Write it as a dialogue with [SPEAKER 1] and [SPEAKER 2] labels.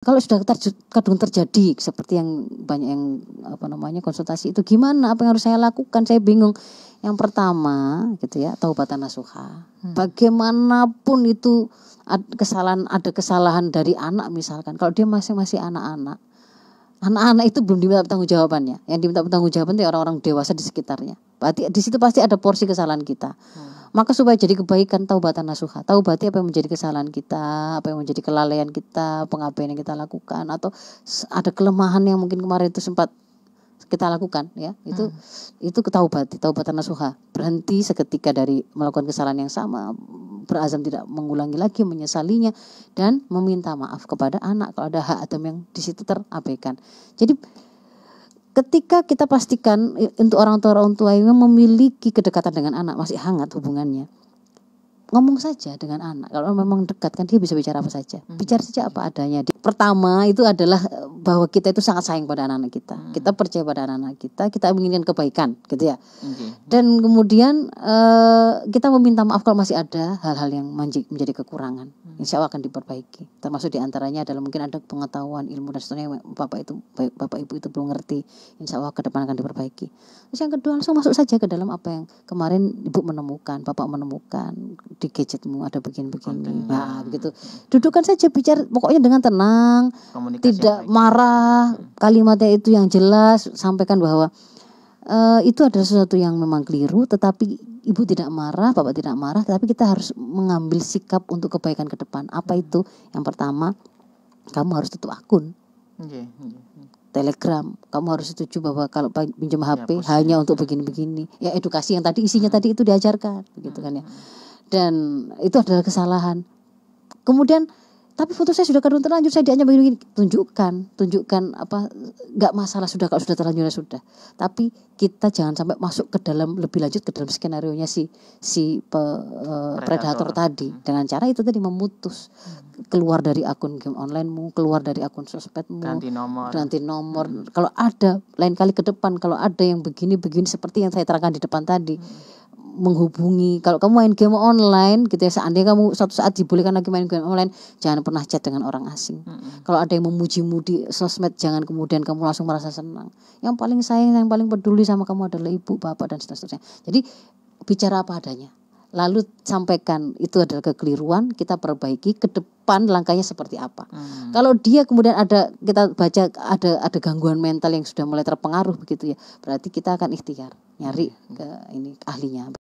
[SPEAKER 1] kalau sudah kadung terjadi seperti yang banyak yang apa namanya konsultasi itu gimana apa yang harus saya lakukan saya bingung yang pertama gitu ya taubatan nasuha hmm. bagaimanapun itu ad, kesalahan ada kesalahan dari anak misalkan kalau dia masih masih anak-anak anak-anak itu belum diminta tanggung jawabannya yang diminta tanggung jawaban orang-orang dewasa di sekitarnya berarti di situ pasti ada porsi kesalahan kita hmm maka supaya jadi kebaikan taubatan nasuha. Taubati apa yang menjadi kesalahan kita, apa yang menjadi kelalaian kita, pengabaian yang kita lakukan atau ada kelemahan yang mungkin kemarin itu sempat kita lakukan ya. Itu hmm. itu ketaubati, taubatan nasuha. Berhenti seketika dari melakukan kesalahan yang sama, berazam tidak mengulangi lagi menyesalinya dan meminta maaf kepada anak kalau ada hak atom yang di situ terabaikan. Jadi ketika kita pastikan untuk orang tua orang tua yang memiliki kedekatan dengan anak masih hangat hubungannya ngomong saja dengan anak kalau memang dekat kan dia bisa bicara apa saja hmm. bicara saja apa adanya pertama itu adalah bahwa kita itu sangat sayang pada anak-anak kita. Hmm. Kita percaya pada anak-anak kita, kita menginginkan kebaikan, gitu ya. Okay. Dan kemudian uh, kita meminta maaf kalau masih ada hal-hal yang menjadi kekurangan. Hmm. Insya Allah akan diperbaiki. Termasuk diantaranya adalah mungkin ada pengetahuan ilmu dan seterusnya, bapak itu bapak ibu itu belum ngerti. Insya Allah ke depan akan diperbaiki. Terus yang kedua langsung masuk saja ke dalam apa yang kemarin ibu menemukan, bapak menemukan di gadgetmu ada begini-begini. Nah begitu. Dudukkan saja bicara pokoknya dengan tenang, tidak marah terarah, kalimatnya itu yang jelas, sampaikan bahwa e, itu adalah sesuatu yang memang keliru, tetapi ibu tidak marah, bapak tidak marah, tetapi kita harus mengambil sikap untuk kebaikan ke depan. Apa hmm. itu? Yang pertama, kamu harus tutup akun. Iya, iya, iya. Telegram, kamu harus setuju bahwa kalau pinjam HP ya, hanya untuk begini-begini. Ya edukasi yang tadi isinya hmm. tadi itu diajarkan, begitu kan ya. Hmm. Dan itu adalah kesalahan. Kemudian tapi foto saya sudah kadung terlanjur saya dianya begini, tunjukkan tunjukkan apa nggak masalah sudah kalau sudah terlanjur ya sudah tapi kita jangan sampai masuk ke dalam lebih lanjut ke dalam skenario nya si si pe, uh, predator. predator tadi hmm. dengan cara itu tadi memutus keluar dari akun game onlinemu keluar dari akun sosmedmu ganti nomor ganti nomor hmm. kalau ada lain kali ke depan kalau ada yang begini begini seperti yang saya terangkan di depan tadi hmm menghubungi kalau kamu main game online gitu ya seandainya kamu satu saat dibolehkan lagi main game online jangan pernah chat dengan orang asing mm-hmm. kalau ada yang memuji di sosmed jangan kemudian kamu langsung merasa senang yang paling sayang yang paling peduli sama kamu adalah ibu bapak dan seterusnya jadi bicara apa adanya lalu sampaikan itu adalah kekeliruan kita perbaiki ke depan langkahnya seperti apa hmm. kalau dia kemudian ada kita baca ada ada gangguan mental yang sudah mulai terpengaruh begitu ya berarti kita akan ikhtiar nyari mm. ke ini ahlinya